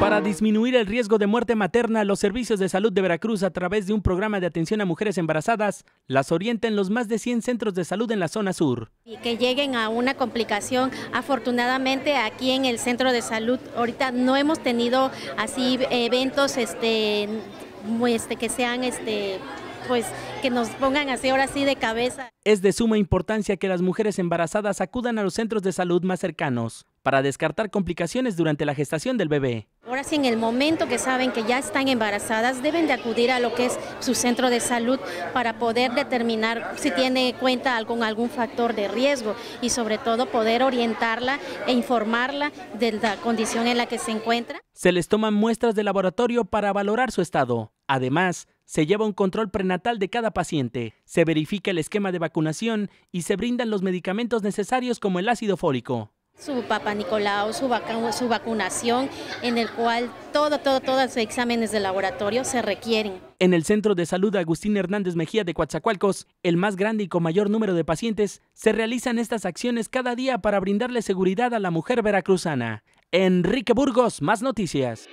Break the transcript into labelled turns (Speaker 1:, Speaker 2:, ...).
Speaker 1: Para disminuir el riesgo de muerte materna, los servicios de salud de Veracruz, a través de un programa de atención a mujeres embarazadas, las orientan los más de 100 centros de salud en la zona sur.
Speaker 2: Y que lleguen a una complicación. Afortunadamente, aquí en el centro de salud, ahorita no hemos tenido así eh, eventos este, este, que sean este, pues que nos pongan así ahora sí de cabeza.
Speaker 1: Es de suma importancia que las mujeres embarazadas acudan a los centros de salud más cercanos para descartar complicaciones durante la gestación del bebé.
Speaker 2: Ahora sí, en el momento que saben que ya están embarazadas, deben de acudir a lo que es su centro de salud para poder determinar si tiene cuenta algún, algún factor de riesgo y sobre todo poder orientarla e informarla de la condición en la que se encuentra.
Speaker 1: Se les toman muestras de laboratorio para valorar su estado. Además, se lleva un control prenatal de cada paciente, se verifica el esquema de vacunación y se brindan los medicamentos necesarios como el ácido fólico
Speaker 2: su papá Nicolau, su, su vacunación, en el cual todo, todo, todos los exámenes de laboratorio se requieren.
Speaker 1: En el Centro de Salud Agustín Hernández Mejía de Coatzacoalcos, el más grande y con mayor número de pacientes, se realizan estas acciones cada día para brindarle seguridad a la mujer veracruzana. Enrique Burgos, más noticias.